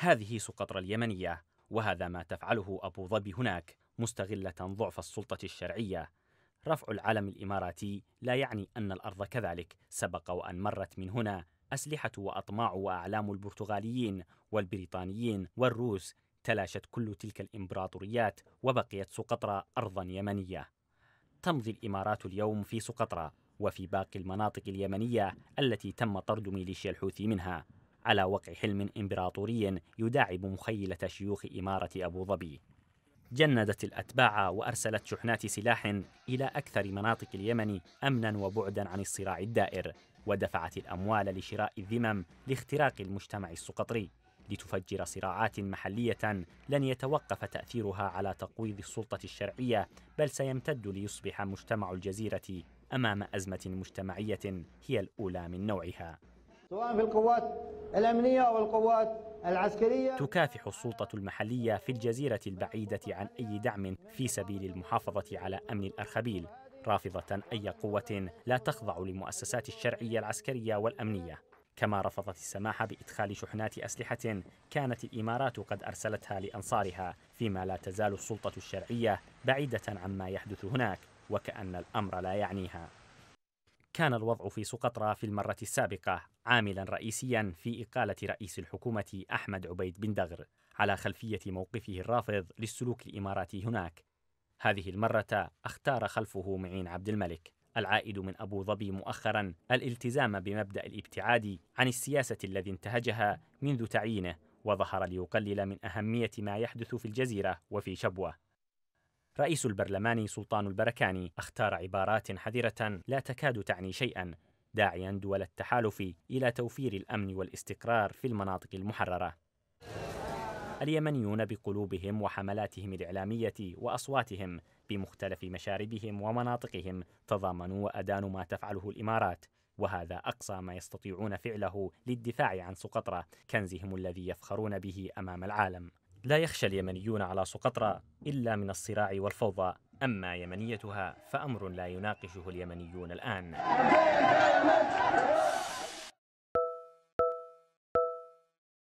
هذه سقطرى اليمنية وهذا ما تفعله أبو ظبي هناك مستغلة ضعف السلطة الشرعية رفع العلم الإماراتي لا يعني أن الأرض كذلك سبق وأن مرت من هنا أسلحة وأطماع وأعلام البرتغاليين والبريطانيين والروس تلاشت كل تلك الإمبراطوريات وبقيت سقطرى أرضا يمنية تمضي الإمارات اليوم في سقطرى وفي باقي المناطق اليمنية التي تم طرد ميليشيا الحوثي منها على وقع حلم إمبراطوري يداعب مخيلة شيوخ إمارة أبو ظبي جندت الأتباع وأرسلت شحنات سلاح إلى أكثر مناطق اليمن أمنا وبعدا عن الصراع الدائر ودفعت الأموال لشراء الذمم لاختراق المجتمع السقطري لتفجر صراعات محلية لن يتوقف تأثيرها على تقويض السلطة الشرعية بل سيمتد ليصبح مجتمع الجزيرة أمام أزمة مجتمعية هي الأولى من نوعها سواء في القوات الأمنية أو القوات العسكرية تكافح السلطة المحلية في الجزيرة البعيدة عن أي دعم في سبيل المحافظة على أمن الأرخبيل رافضة أي قوة لا تخضع للمؤسسات الشرعية العسكرية والأمنية كما رفضت السماح بإدخال شحنات أسلحة كانت الإمارات قد أرسلتها لأنصارها فيما لا تزال السلطة الشرعية بعيدة عما يحدث هناك وكأن الأمر لا يعنيها كان الوضع في سقطرى في المرة السابقة عاملا رئيسيا في إقالة رئيس الحكومة أحمد عبيد بن دغر على خلفية موقفه الرافض للسلوك الإماراتي هناك هذه المرة اختار خلفه معين عبد الملك العائد من أبو ظبي مؤخرا الالتزام بمبدأ الابتعاد عن السياسة الذي انتهجها منذ تعيينه وظهر ليقلل من أهمية ما يحدث في الجزيرة وفي شبوة رئيس البرلمان سلطان البركاني اختار عبارات حذرة لا تكاد تعني شيئا داعيا دول التحالف إلى توفير الأمن والاستقرار في المناطق المحررة اليمنيون بقلوبهم وحملاتهم الإعلامية وأصواتهم بمختلف مشاربهم ومناطقهم تضامنوا وأدانوا ما تفعله الإمارات وهذا أقصى ما يستطيعون فعله للدفاع عن سقطرى كنزهم الذي يفخرون به أمام العالم لا يخشى اليمنيون على سقطرى إلا من الصراع والفوضى أما يمنيتها فأمر لا يناقشه اليمنيون الآن